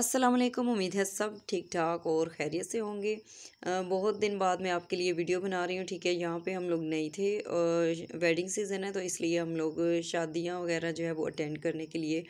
अस्सलाम वालेकुम उम्मीद है सब ठीक ठाक और खैरियत से होंगे बहुत दिन बाद मैं आपके लिए वीडियो बना रही हूँ ठीक है यहाँ पे हम लोग नहीं थे वेडिंग सीज़न है तो इसलिए हम लोग शादियाँ वगैरह जो है वो अटेंड करने के लिए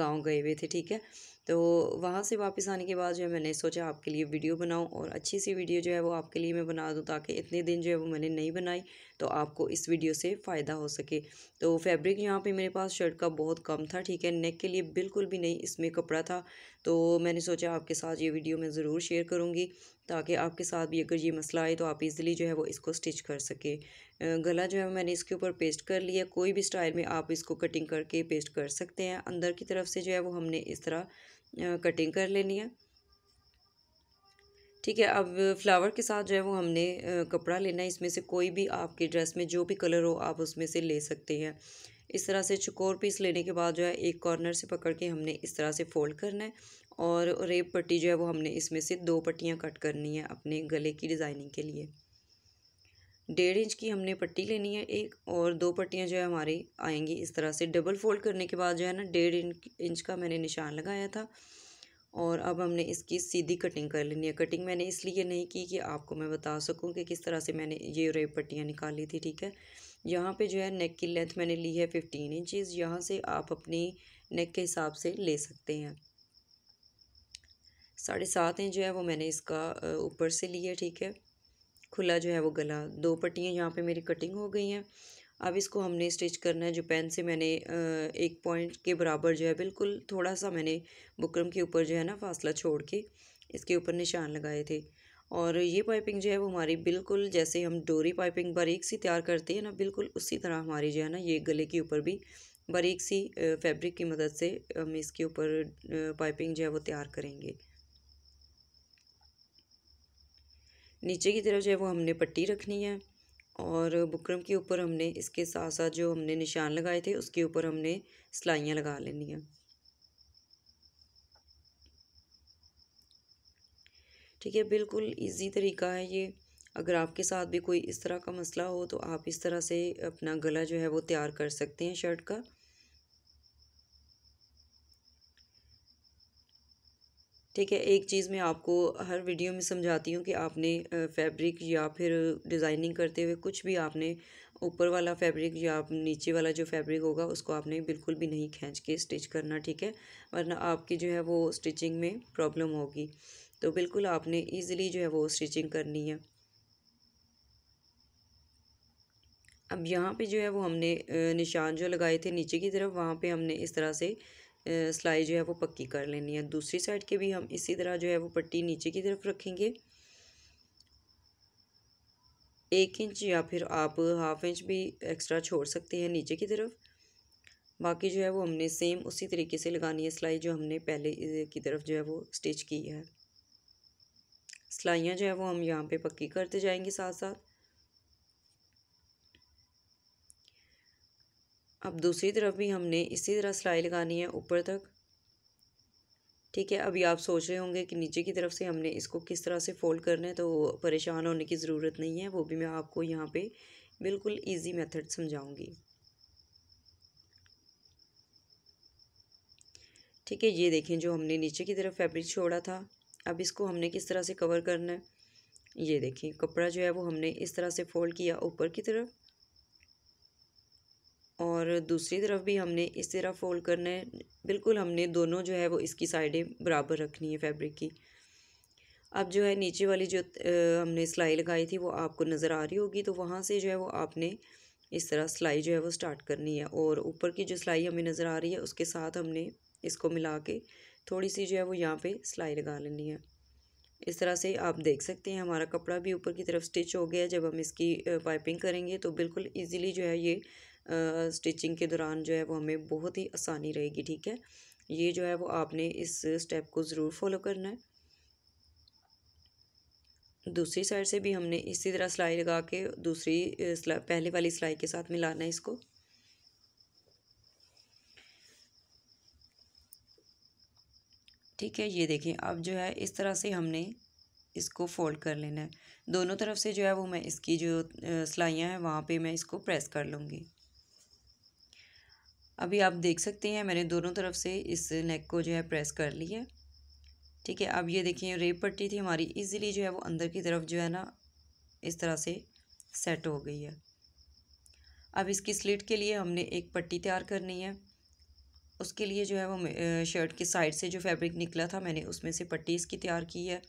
गांव गए हुए थे ठीक है तो वहाँ से वापस आने के बाद जो है मैंने सोचा आपके लिए वीडियो बनाऊँ और अच्छी सी वीडियो जो है वो आपके लिए मैं बना दूँ ताकि इतने दिन जो है वो मैंने नहीं बनाई तो आपको इस वीडियो से फ़ायदा हो सके तो फैब्रिक यहाँ पे मेरे पास शर्ट का बहुत कम था ठीक है नेक के लिए बिल्कुल भी नहीं इसमें कपड़ा था तो मैंने सोचा आपके साथ ये वीडियो मैं ज़रूर शेयर करूँगी ताकि आपके साथ भी अगर ये मसला आए तो आप इजीली जो है वो इसको स्टिच कर सके गला जो है मैंने इसके ऊपर पेस्ट कर लिया कोई भी स्टाइल में आप इसको कटिंग करके पेस्ट कर सकते हैं अंदर की तरफ से जो है वो हमने इस तरह कटिंग कर लेनी है ठीक है अब फ्लावर के साथ जो है वो हमने कपड़ा लेना है इसमें से कोई भी आपके ड्रेस में जो भी कलर हो आप उसमें से ले सकते हैं इस तरह से चकोर पीस लेने के बाद जो है एक कॉर्नर से पकड़ के हमने इस तरह से फोल्ड करना है और रेप पट्टी जो है वो हमने इसमें से दो पट्टियाँ कट करनी है अपने गले की डिज़ाइनिंग के लिए डेढ़ इंच की हमने पट्टी लेनी है एक और दो पट्टियाँ जो है हमारी आएंगी इस तरह से डबल फोल्ड करने के बाद जो है ना डेढ़ इंच का मैंने निशान लगाया था और अब हमने इसकी सीधी कटिंग कर लेनी है कटिंग मैंने इसलिए नहीं की कि आपको मैं बता सकूं कि किस तरह से मैंने ये और पट्टियाँ निकाली थी ठीक है यहाँ पे जो है नेक की लेंथ मैंने ली है फिफ्टीन इंचज़ यहाँ से आप अपनी नेक के हिसाब से ले सकते हैं साढ़े सात इंच जो है वो मैंने इसका ऊपर से लिया ठीक है खुला जो है वो गला दो पट्टियाँ यहाँ पे मेरी कटिंग हो गई हैं अब इसको हमने स्टिच करना है जो पेन से मैंने एक पॉइंट के बराबर जो है बिल्कुल थोड़ा सा मैंने बुकरम के ऊपर जो है ना फासला छोड़ के इसके ऊपर निशान लगाए थे और ये पाइपिंग जो है वो हमारी बिल्कुल जैसे हम डोरी पाइपिंग बारीक सी तैयार करते हैं ना बिल्कुल उसी तरह हमारी जो है ना ये गले के ऊपर भी बारीक सी फैब्रिक की मदद से हम इसके ऊपर पाइपिंग जो है वो तैयार करेंगे नीचे की तरफ जो है वो हमने पट्टी रखनी है और बुकरम के ऊपर हमने इसके साथ साथ जो हमने निशान लगाए थे उसके ऊपर हमने सिलाइयाँ लगा लेनी है ठीक है बिल्कुल इजी तरीका है ये अगर आपके साथ भी कोई इस तरह का मसला हो तो आप इस तरह से अपना गला जो है वो तैयार कर सकते हैं शर्ट का ठीक है एक चीज़ मैं आपको हर वीडियो में समझाती हूँ कि आपने फैब्रिक या फिर डिज़ाइनिंग करते हुए कुछ भी आपने ऊपर वाला फैब्रिक या नीचे वाला जो फैब्रिक होगा उसको आपने बिल्कुल भी नहीं खींच के स्टिच करना ठीक है वरना आपकी जो है वो स्टिचिंग में प्रॉब्लम होगी तो बिल्कुल आपने ईज़िली जो है वो स्टिचिंग करनी है अब यहाँ पे जो है वो हमने निशान जो लगाए थे नीचे की तरफ वहाँ पे हमने इस तरह से सिलाई जो है वो पक्की कर लेनी है दूसरी साइड के भी हम इसी तरह जो है वो पट्टी नीचे की तरफ रखेंगे एक इंच या फिर आप हाफ इंच भी एक्स्ट्रा छोड़ सकते हैं नीचे की तरफ बाकी जो है वो हमने सेम उसी तरीके से लगानी है सिलाई जो हमने पहले की तरफ जो है वो स्टिच की है सिलाइयाँ जो है वो हम यहाँ पे पक्की करते जाएंगे साथ साथ अब दूसरी तरफ भी हमने इसी तरह सिलाई लगानी है ऊपर तक ठीक है अभी आप सोच रहे होंगे कि नीचे की तरफ से हमने इसको किस तरह से फ़ोल्ड करना है तो परेशान होने की ज़रूरत नहीं है वो भी मैं आपको यहाँ पे बिल्कुल इजी मेथड समझाऊंगी ठीक है ये देखें जो हमने नीचे की तरफ फैब्रिक छोड़ा था अब इसको हमने किस तरह से कवर करना है ये देखें कपड़ा जो है वो हमने इस तरह से फ़ोल्ड किया ऊपर की तरफ और दूसरी तरफ भी हमने इस तरह फोल्ड करना है बिल्कुल हमने दोनों जो है वो इसकी साइडें बराबर रखनी है फैब्रिक की अब जो है नीचे वाली जो हमने सिलाई लगाई थी वो आपको नज़र आ रही होगी तो वहाँ से जो है वो आपने इस तरह सिलाई जो है वो स्टार्ट करनी है और ऊपर की जो सिलाई हमें नज़र आ रही है उसके साथ हमने इसको मिला के थोड़ी सी जो है वो यहाँ पे सिलाई लगा लेनी है इस तरह से आप देख सकते हैं हमारा कपड़ा भी ऊपर की तरफ स्टिच हो गया जब हम इसकी पाइपिंग करेंगे तो बिल्कुल ईजीली जो है ये स्टिचिंग के दौरान जो है वो हमें बहुत ही आसानी रहेगी ठीक है ये जो है वो आपने इस स्टेप को ज़रूर फॉलो करना है दूसरी साइड से भी हमने इसी तरह सिलाई लगा के दूसरी पहले वाली सिलाई के साथ मिलाना है इसको ठीक है ये देखें अब जो है इस तरह से हमने इसको फोल्ड कर लेना है दोनों तरफ से जो है वो मैं इसकी जो सिलाइयाँ हैं वहाँ पे मैं इसको प्रेस कर लूँगी अभी आप देख सकते हैं मैंने दोनों तरफ से इस नेक को जो है प्रेस कर ली है ठीक है अब ये देखिए रेप पट्टी थी हमारी इजीली जो है वो अंदर की तरफ जो है ना इस तरह से सेट हो गई है अब इसकी स्लिट के लिए हमने एक पट्टी तैयार करनी है उसके लिए जो है वो शर्ट के साइड से जो फैब्रिक निकला था मैंने उसमें से पट्टी इसकी तैयार की है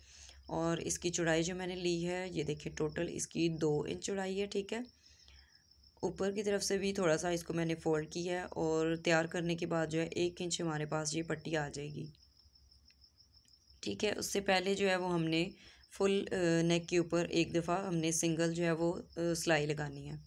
और इसकी चौड़ाई जो मैंने ली है ये देखिए टोटल इसकी दो इंच चौड़ाई है ठीक है ऊपर की तरफ से भी थोड़ा सा इसको मैंने फ़ोल्ड किया है और तैयार करने के बाद जो है एक इंच हमारे पास ये पट्टी आ जाएगी ठीक है उससे पहले जो है वो हमने फुल नेक के ऊपर एक दफ़ा हमने सिंगल जो है वो सिलाई लगानी है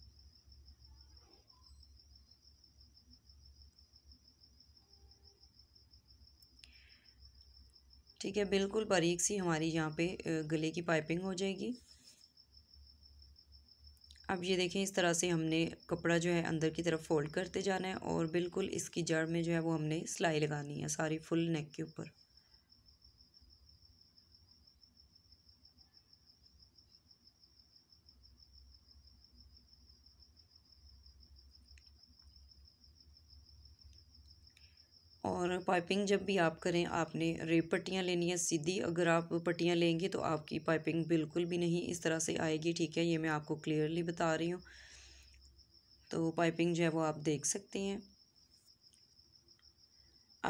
ठीक है बिल्कुल बारीक सी हमारी यहाँ पे गले की पाइपिंग हो जाएगी अब ये देखें इस तरह से हमने कपड़ा जो है अंदर की तरफ फ़ोल्ड करते जाना है और बिल्कुल इसकी जड़ में जो है वो हमने सिलाई लगानी है सारी फुल नेक के ऊपर पाइपिंग जब भी आप करें आपने रेप पट्टियाँ लेनी है सीधी अगर आप पट्टियाँ लेंगे तो आपकी पाइपिंग बिल्कुल भी नहीं इस तरह से आएगी ठीक है ये मैं आपको क्लियरली बता रही हूँ तो पाइपिंग जो है वो आप देख सकते हैं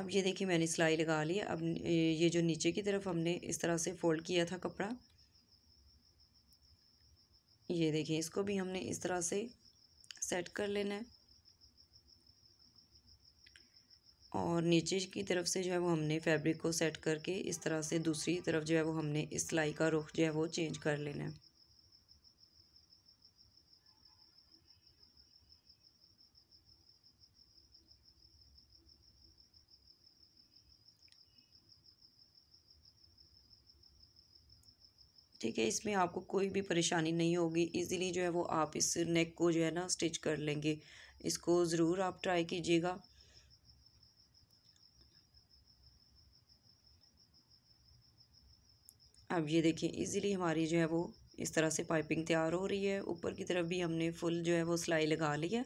अब ये देखिए मैंने सिलाई लगा ली अब ये जो नीचे की तरफ हमने इस तरह से फोल्ड किया था कपड़ा ये देखिए इसको भी हमने इस तरह से सेट कर लेना है और नीचे की तरफ से जो है वो हमने फैब्रिक को सेट करके इस तरह से दूसरी तरफ जो है वो हमने इस सिलाई का रुख जो है वो चेंज कर लेना है ठीक है इसमें आपको कोई भी परेशानी नहीं होगी इजीली जो है वो आप इस नेक को जो है ना स्टिच कर लेंगे इसको ज़रूर आप ट्राई कीजिएगा अब ये देखिए इजीली हमारी जो है वो इस तरह से पाइपिंग तैयार हो रही है ऊपर की तरफ भी हमने फुल जो है वो सिलाई लगा ली है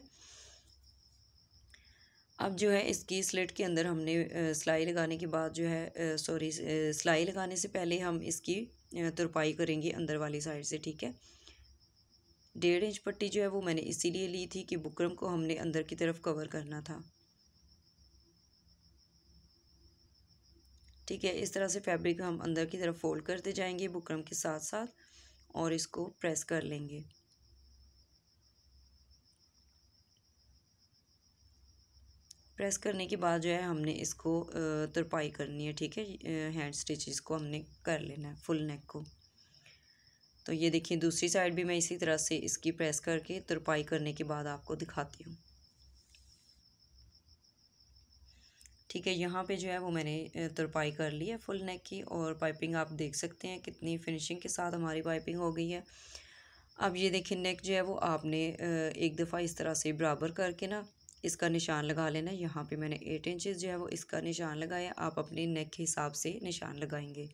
अब जो है इसकी स्लेट के अंदर हमने सिलाई लगाने के बाद जो है सॉरी सिलाई लगाने से पहले हम इसकी तुरपाई करेंगे अंदर वाली साइड से ठीक है डेढ़ इंच पट्टी जो है वो मैंने इसीलिए ली थी कि बुकरम को हमने अंदर की तरफ कवर करना था ठीक है इस तरह से फैब्रिक हम अंदर की तरफ फोल्ड करते जाएंगे बुकरम के साथ साथ और इसको प्रेस कर लेंगे प्रेस करने के बाद जो है हमने इसको तरपाई करनी है ठीक है हैंड स्टिचेस को हमने कर लेना है फुल नेक को तो ये देखिए दूसरी साइड भी मैं इसी तरह से इसकी प्रेस करके तरपाई करने के बाद आपको दिखाती हूँ ठीक है यहाँ पे जो है वो मैंने तुरपाई कर ली है फुल नेक की और पाइपिंग आप देख सकते हैं कितनी फिनिशिंग के साथ हमारी पाइपिंग हो गई है अब ये देखिए नेक जो है वो आपने एक दफ़ा इस तरह से बराबर करके ना इसका निशान लगा लेना यहाँ पे मैंने एट इंचज़ जो है वो इसका निशान लगाया आप अपने नेक के हिसाब से निशान लगाएंगे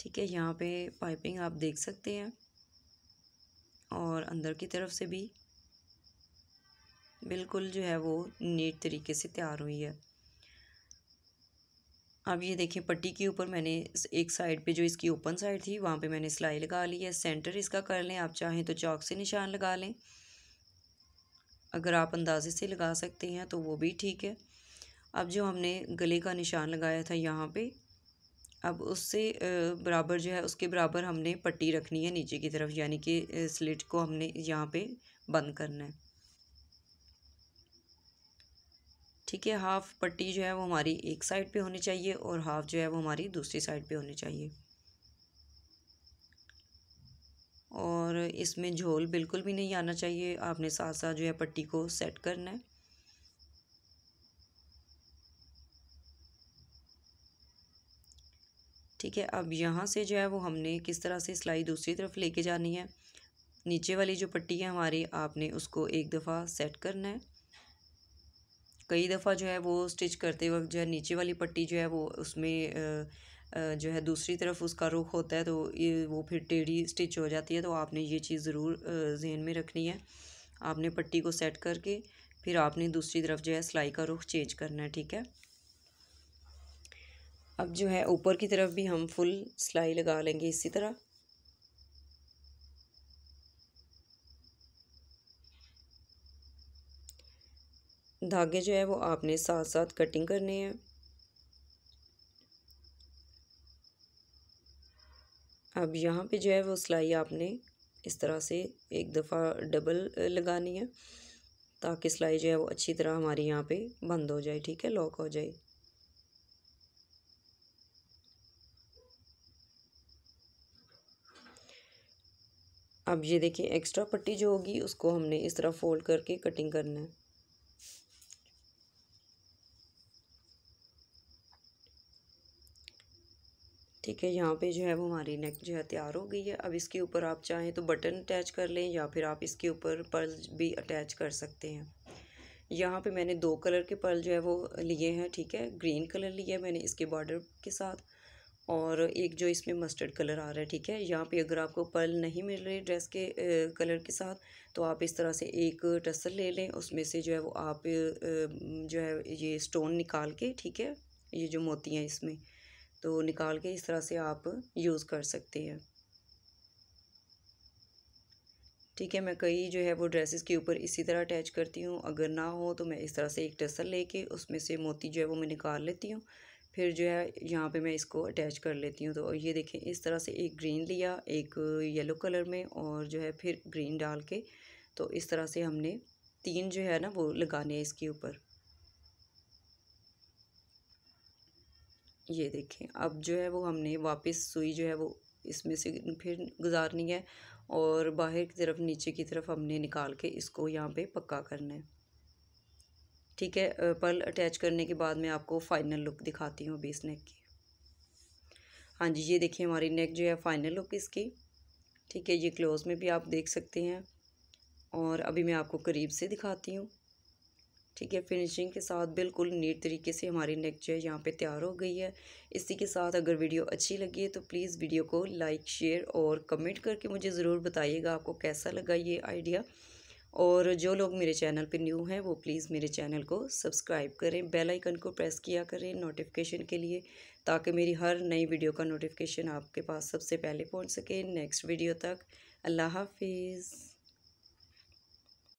ठीक है यहाँ पे पाइपिंग आप देख सकते हैं और अंदर की तरफ से भी बिल्कुल जो है वो नीट तरीके से तैयार हुई है अब ये देखें पट्टी के ऊपर मैंने एक साइड पे जो इसकी ओपन साइड थी वहाँ पे मैंने सिलाई लगा ली है सेंटर इसका कर लें आप चाहें तो चौक से निशान लगा लें अगर आप अंदाजे से लगा सकते हैं तो वो भी ठीक है अब जो हमने गले का निशान लगाया था यहाँ पे अब उससे बराबर जो है उसके बराबर हमने पट्टी रखनी है नीचे की तरफ यानी कि स्लिट को हमने यहाँ पे बंद करना है ठीक है हाफ़ पट्टी जो है वो हमारी एक साइड पे होनी चाहिए और हाफ़ जो है वो हमारी दूसरी साइड पे होनी चाहिए और इसमें झोल बिल्कुल भी नहीं आना चाहिए आपने साथ साथ जो है पट्टी को सेट करना है ठीक है अब यहाँ से जो है वो हमने किस तरह से सिलाई दूसरी तरफ लेके जानी है नीचे वाली जो पट्टी है हमारी आपने उसको एक दफ़ा सेट करना है कई दफ़ा जो है वो स्टिच करते वक्त जो है नीचे वाली पट्टी जो है वो उसमें जो है दूसरी तरफ उसका रुख होता है तो वो फिर टेढ़ी स्टिच हो जाती है तो आपने ये चीज़ ज़रूर जहन में रखनी है आपने पट्टी को सेट करके फिर आपने दूसरी तरफ जो है सिलाई का रुख चेंज करना है ठीक है अब जो है ऊपर की तरफ भी हम फुल सिलाई लगा लेंगे इसी तरह धागे जो है वो आपने साथ साथ कटिंग करने हैं अब यहाँ पे जो है वो सिलाई आपने इस तरह से एक दफ़ा डबल लगानी है ताकि सिलाई जो है वो अच्छी तरह हमारी यहाँ पे बंद हो जाए ठीक है लॉक हो जाए अब ये देखिए एक्स्ट्रा पट्टी जो होगी उसको हमने इस तरह फोल्ड करके कटिंग करना है ठीक है यहाँ पे जो है वो हमारी नेक जो है तैयार हो गई है अब इसके ऊपर आप चाहें तो बटन अटैच कर लें या फिर आप इसके ऊपर पर्ल भी अटैच कर सकते हैं यहाँ पे मैंने दो कलर के पर्ल जो है वो लिए हैं ठीक है ग्रीन कलर लिया है मैंने इसके बॉर्डर के साथ और एक जो इसमें मस्टर्ड कलर आ रहा है ठीक है यहाँ पे अगर आपको पर्ल नहीं मिल रहे ड्रेस के कलर के साथ तो आप इस तरह से एक टसल ले लें उसमें से जो है वो आप जो है ये स्टोन निकाल के ठीक है ये जो मोती हैं इसमें तो निकाल के इस तरह से आप यूज़ कर सकते हैं ठीक है मैं कई जो है वो ड्रेसेस के ऊपर इसी तरह अटैच करती हूँ अगर ना हो तो मैं इस तरह से एक टसल लेके उसमें से मोती जो है वो मैं निकाल लेती हूँ फिर जो है यहाँ पे मैं इसको अटैच कर लेती हूँ तो ये देखें इस तरह से एक ग्रीन लिया एक येलो कलर में और जो है फिर ग्रीन डाल के तो इस तरह से हमने तीन जो है ना वो लगाने हैं इसके ऊपर ये देखें अब जो है वो हमने वापस सुई जो है वो इसमें से फिर गुजारनी है और बाहर की तरफ नीचे की तरफ हमने निकाल के इसको यहाँ पे पक्का करना है ठीक है पर्ल अटैच करने के बाद मैं आपको फाइनल लुक दिखाती हूँ बेस नेक की हाँ जी ये देखिए हमारी नेक जो है फाइनल लुक इसकी ठीक है ये क्लोज में भी आप देख सकते हैं और अभी मैं आपको करीब से दिखाती हूँ ठीक है फिनिशिंग के साथ बिल्कुल नीट तरीके से हमारी नेक जो है यहाँ पे तैयार हो गई है इसी के साथ अगर वीडियो अच्छी लगी है तो प्लीज़ वीडियो को लाइक शेयर और कमेंट करके मुझे ज़रूर बताइएगा आपको कैसा लगा ये आइडिया और जो लोग मेरे चैनल पे न्यू हैं वो प्लीज़ मेरे चैनल को सब्सक्राइब करें बेल आइकन को प्रेस किया करें नोटिफिकेशन के लिए ताकि मेरी हर नई वीडियो का नोटिफिकेशन आपके पास सबसे पहले पहुंच सके नेक्स्ट वीडियो तक अल्लाह हाफिज़